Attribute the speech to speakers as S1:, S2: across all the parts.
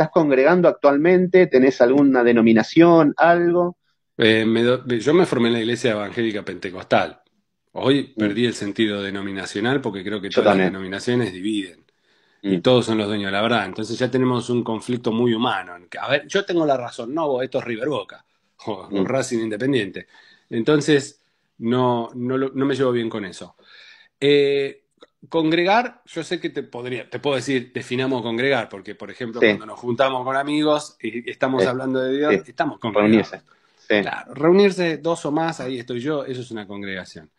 S1: ¿Estás congregando actualmente? ¿Tenés alguna denominación, algo?
S2: Eh, yo me formé en la iglesia evangélica pentecostal. Hoy mm. perdí el sentido denominacional porque creo que todas las denominaciones dividen. Y mm. todos son los dueños de la verdad. Entonces ya tenemos un conflicto muy humano. A ver, yo tengo la razón. No, esto es River Boca. O mm. Racing Independiente. Entonces, no, no, no, me llevo bien con eso. Eh, congregar, yo sé que te podría, te puedo decir, definamos congregar, porque por ejemplo, cuando nos juntamos con amigos y estamos hablando de Dios, estamos congregados. Reunirse. reunirse dos o más, ahí estoy yo, eso es una congregación.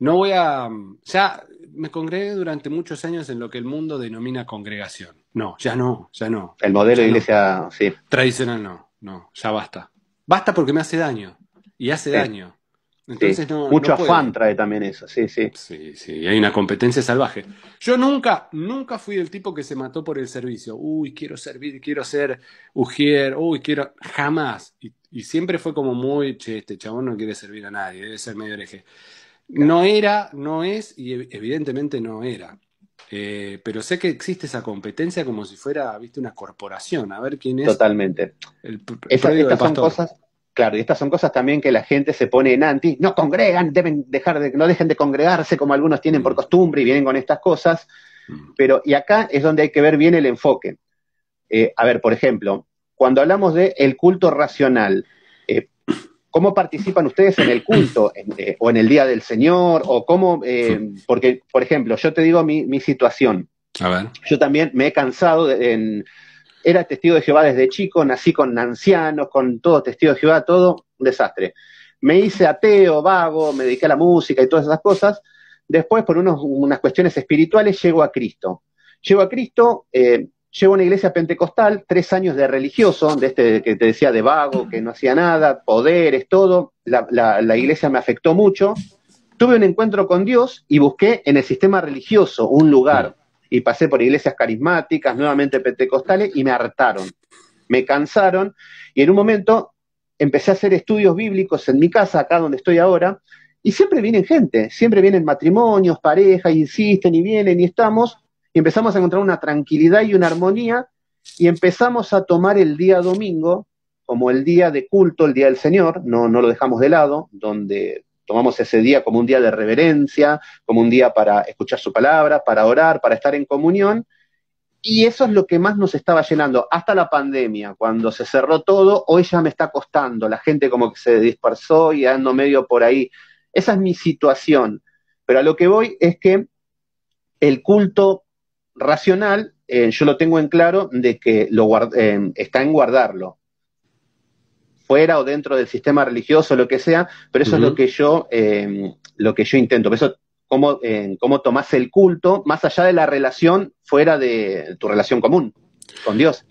S2: No voy a. Ya me congregué durante muchos años en lo que el mundo denomina congregación. No, ya no, ya no. El modelo de iglesia, sí. Tradicional no, no, ya basta. Basta porque me hace daño. Y hace daño. Mucho afán trae también eso, sí, sí. Sí, sí, hay una competencia salvaje. Yo nunca, nunca fui el tipo que se mató por el servicio. Uy, quiero servir, quiero ser ujier, uy, quiero. Jamás. Y, siempre fue como muy, che, este chabón no quiere servir a nadie, debe ser medio hereje. No era, no es, y evidentemente no era. Eh, pero sé que existe esa competencia como si fuera, viste, una corporación,
S1: a ver quién es. Totalmente. El, estas son cosas, Claro, y estas son cosas también que la gente se pone en anti, no congregan, deben dejar de, no dejen de congregarse como algunos tienen por mm. costumbre y vienen con estas cosas. Mm. Pero, y acá es donde hay que ver bien el enfoque. Eh, a ver, por ejemplo, cuando hablamos de culto racional, eh, ¿cómo participan ustedes en el culto? Eh, o en el Día del Señor, o cómo, porque, por ejemplo, yo te digo mi, situación. Yo también me he cansado de, en, era testigo de Jehová desde chico, nací con ancianos, con todo testigo de Jehová, todo un desastre. Me hice ateo, vago, me dediqué a la música y todas esas cosas. Después, por unas cuestiones espirituales, llego a Cristo. Llego a Cristo, eh, a una iglesia pentecostal, tres años de religioso, de este que te decía de vago, que no hacía nada, poderes, todo. la iglesia me afectó mucho. Tuve un encuentro con Dios y busqué en el sistema religioso un lugar y pasé por iglesias carismáticas, nuevamente pentecostales, y me hartaron, me cansaron, y en un momento empecé a hacer estudios bíblicos en mi casa, acá donde estoy ahora, y siempre vienen gente, siempre vienen matrimonios, parejas, insisten y vienen y estamos, y empezamos a encontrar una tranquilidad y una armonía, y empezamos a tomar el día domingo como el día de culto, el día del Señor, no, no lo dejamos de lado, donde Tomamos ese día como un día de reverencia, como un día para escuchar su palabra, para orar, para estar en comunión. Y eso es lo que más nos estaba llenando. Hasta la pandemia, cuando se cerró todo, hoy ya me está costando. La gente como que se dispersó y ando medio por ahí. Esa es mi situación. Pero a lo que voy es que el culto racional, eh, yo lo tengo en claro de que lo eh, está en guardarlo fuera o dentro del sistema religioso, lo que sea, pero eso es lo que yo, em, lo que yo intento. Por eso, cómo, cómo tomás el culto, más allá de la relación fuera de tu relación común con Dios.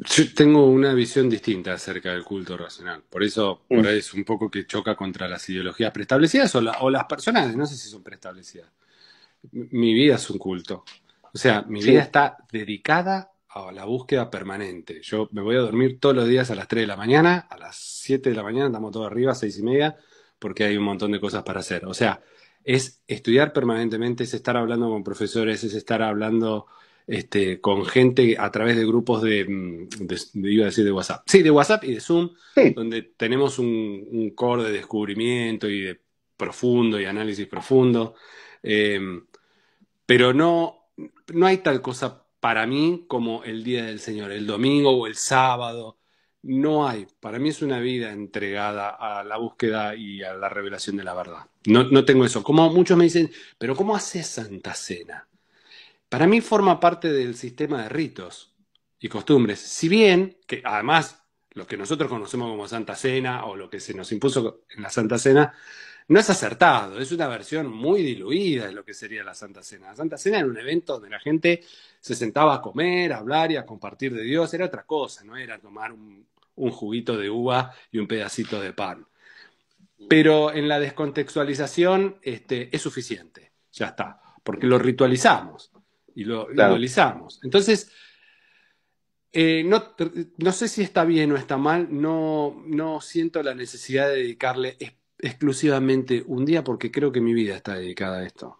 S2: Yo tengo una visión distinta acerca del culto racional. Por eso, por mm. es un poco que choca contra las ideologías preestablecidas o, las personales, no sé si son preestablecidas. Mi vida es un culto. O sea, mi vida está dedicada la búsqueda permanente. Yo me voy a dormir todos los días a las 3 de la mañana, a las 7 de la mañana andamos todos arriba, 6 y media, porque hay un montón de cosas para hacer. O sea, es estudiar permanentemente, es estar hablando con profesores, es estar hablando este, con gente a través de grupos de, mm, iba a decir de WhatsApp. Sí, de WhatsApp y de Zoom, donde tenemos un, core de descubrimiento y de profundo y análisis profundo. Em, pero no, no hay tal cosa para mí como el día del Señor, el domingo o el sábado. No hay. Para mí es una vida entregada a la búsqueda y a la revelación de la verdad. No, tengo eso. Como muchos me dicen, pero ¿cómo hace Santa Cena? Para mí forma parte del sistema de ritos y costumbres. Si bien, que además lo que nosotros conocemos como Santa Cena o lo que se nos impuso en la Santa Cena, no es acertado, es una versión muy diluida de lo que sería la Santa Cena. La Santa Cena era un evento donde la gente se sentaba a comer, a hablar y a compartir de Dios, era otra cosa, no era tomar un, juguito de uva y un pedacito de pan. Pero en la descontextualización este, es suficiente, ya está, porque lo ritualizamos y lo idealizamos. Entonces, eh, no, sé si está bien o está mal, no, no siento la necesidad de dedicarle exclusivamente un día porque creo que mi vida está dedicada a esto.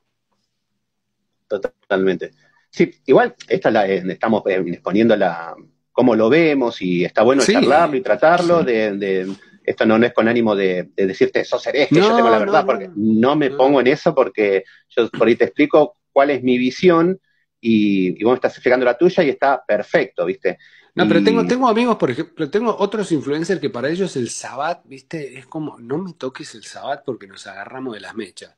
S1: Totalmente. Sí, igual, esta la, eh, estamos eh, exponiendo la, cómo lo vemos y está bueno charlarlo y tratarlo. De, esto no, es con ánimo de, decirte, eso eres, que yo tengo la verdad, porque no me pongo en eso porque yo por ahí te explico cuál es mi visión y, y vos me estás explicando la tuya y está perfecto, ¿viste? No, pero tengo,
S2: tengo amigos, por ejemplo, tengo otros influencers que para ellos el sabbat, viste, es como, no me toques el sabbat porque nos agarramos de las mechas.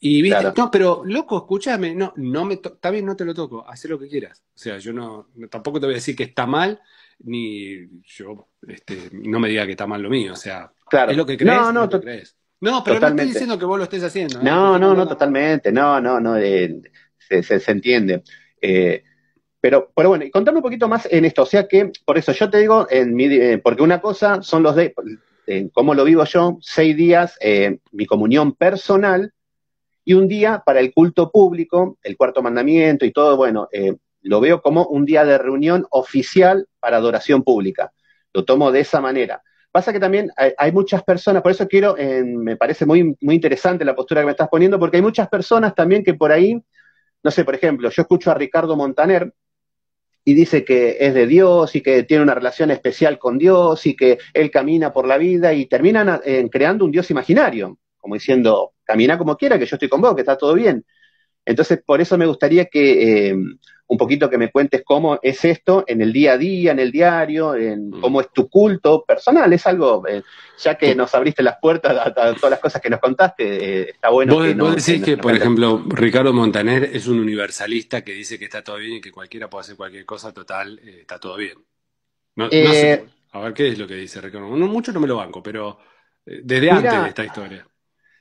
S2: Y viste, no, pero loco, escúchame, no, no me está bien, no te lo toco, haz lo que quieras. O sea, yo no, tampoco te voy a decir que está mal, ni yo, este, no me diga que está mal lo mío, o sea,
S1: claro. es lo que crees, no, no, no crees. No, pero totalmente. no estoy
S2: diciendo que vos lo estés haciendo. ¿eh? No, no, no, no,
S1: totalmente, no, no, no, eh, se, se, se, entiende. Eh, pero, bueno, y contame un poquito más en esto. O sea que, por eso yo te digo, eh, porque una cosa son los de, eh, cómo lo vivo yo, seis días, eh, mi comunión personal, y un día para el culto público, el cuarto mandamiento y todo, bueno, lo veo como un día de reunión oficial para adoración pública. Lo tomo de esa manera. Pasa que también hay, muchas personas, por eso quiero, me parece muy, muy interesante la postura que me estás poniendo, porque hay muchas personas también que por ahí, no sé, por ejemplo, yo escucho a Ricardo Montaner, y dice que es de Dios y que tiene una relación especial con Dios y que él camina por la vida y terminan eh, creando un Dios imaginario, como diciendo, camina como quiera, que yo estoy con vos, que está todo bien. Entonces, por eso me gustaría que eh, un poquito que me cuentes cómo es esto en el día a día, en el diario, en mm. cómo es tu culto personal. Es algo, eh, ya que nos abriste las puertas a, todas las cosas que nos contaste, eh, está bueno. Vos, que decís que, por ejemplo,
S2: Ricardo Montaner es un universalista que dice que está todo bien y que cualquiera puede hacer cualquier cosa, total, eh, está todo bien. No, sé, a ver qué es lo que dice Ricardo. No, mucho no me lo banco, pero desde antes de esta historia.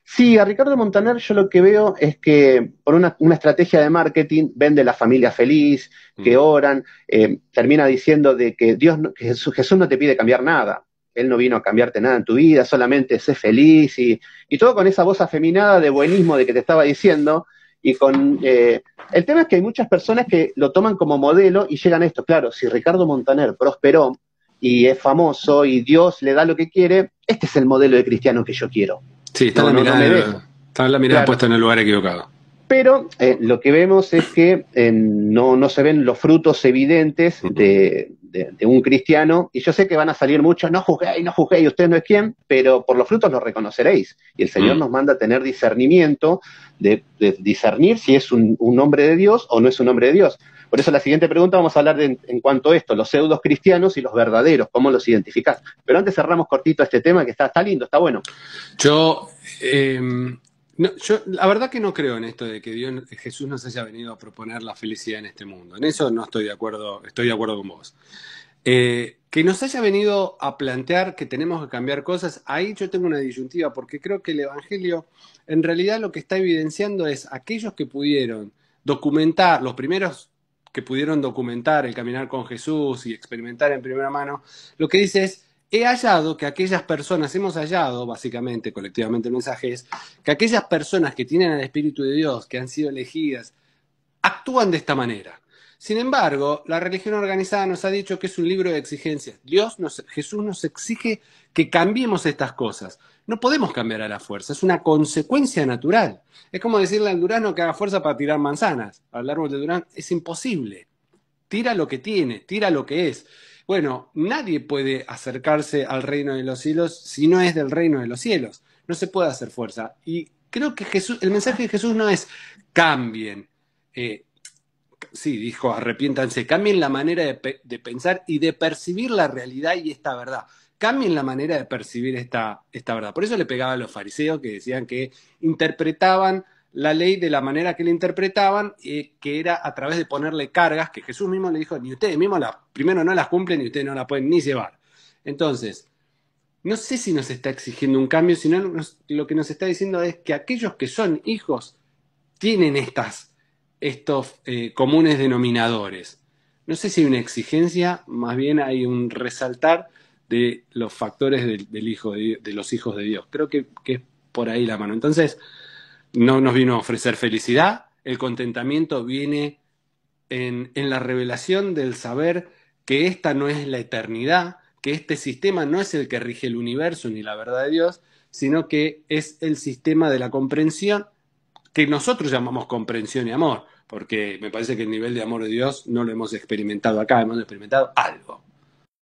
S1: Sí, a Ricardo Montaner yo lo que veo es que por una, estrategia de marketing vende la familia feliz, que mm. oran, eh, termina diciendo de que Dios, que Jesús, no te pide cambiar nada. Él no vino a cambiarte nada en tu vida, solamente sé feliz y, y todo con esa voz afeminada de buenismo de que te estaba diciendo. Y con eh, el tema es que hay muchas personas que lo toman como modelo y llegan a esto. Claro, si Ricardo Montaner prosperó y es famoso y Dios le da lo que quiere, este es el modelo de cristiano que yo quiero.
S2: Sí, está la mirada, la puesta en el lugar equivocado.
S1: Pero eh, lo que vemos es que eh, no, se ven los frutos evidentes de, un cristiano, y yo sé que van a salir muchos, no juzguéis, no juzguéis, usted no es quien, pero por los frutos los reconoceréis. Y el Señor mm. nos manda a tener discernimiento, de, discernir si es un, hombre de Dios o no es un hombre de Dios. Por eso la siguiente pregunta vamos a hablar en cuanto a esto, los pseudos cristianos y los verdaderos, cómo los identificás. Pero antes cerramos cortito este tema que está, está lindo, está bueno.
S2: Yo... Em, no, yo la verdad que no creo en esto de que Dios, Jesús nos haya venido a proponer la felicidad en este mundo. En eso no estoy de acuerdo, estoy de acuerdo con vos. Eh, que nos haya venido a plantear que tenemos que cambiar cosas, ahí yo tengo una disyuntiva, porque creo que el Evangelio en realidad lo que está evidenciando es aquellos que pudieron documentar, los primeros que pudieron documentar el caminar con Jesús y experimentar en primera mano, lo que dice es, he hallado que aquellas personas, hemos hallado básicamente, colectivamente el mensaje que aquellas personas que tienen el Espíritu de Dios, que han sido elegidas, actúan de esta manera. Sin embargo, la religión organizada nos ha dicho que es un libro de exigencias. Dios Jesús nos exige que cambiemos estas cosas. No podemos cambiar a la fuerza, es una consecuencia natural. Es como decirle al durazno que haga fuerza para tirar manzanas. Al árbol de Durán es imposible. Tira lo que tiene, tira lo que es. Bueno, nadie puede acercarse al reino de los cielos si no es del reino de los cielos. No se puede hacer fuerza. Y creo que Jesús, el mensaje de Jesús no es cambien. Eh, sí, dijo, arrepiéntanse, cambien la manera de, pensar y de percibir la realidad y esta verdad. Cambien la manera de percibir esta, esta verdad. Por eso le pegaba a los fariseos que decían que interpretaban la ley de la manera que la interpretaban, eh, que era a través de ponerle cargas que Jesús mismo le dijo, ni ustedes mismos la primero no las cumplen ni ustedes no la pueden ni llevar. Entonces, no sé si nos está exigiendo un cambio, sino lo que nos está diciendo es que aquellos que son hijos tienen estas, estos eh, comunes denominadores. No sé si hay una exigencia, más bien hay un resaltar de los factores del, hijo de, de, los hijos de Dios. Creo que, que es por ahí la mano. Entonces, no nos vino a ofrecer felicidad, el contentamiento viene en, en, la revelación del saber que esta no es la eternidad, que este sistema no es el que rige el universo ni la verdad de Dios, sino que es el sistema de la comprensión que nosotros llamamos comprensión y amor, porque me parece que el nivel de amor de Dios no lo hemos experimentado acá, hemos experimentado algo.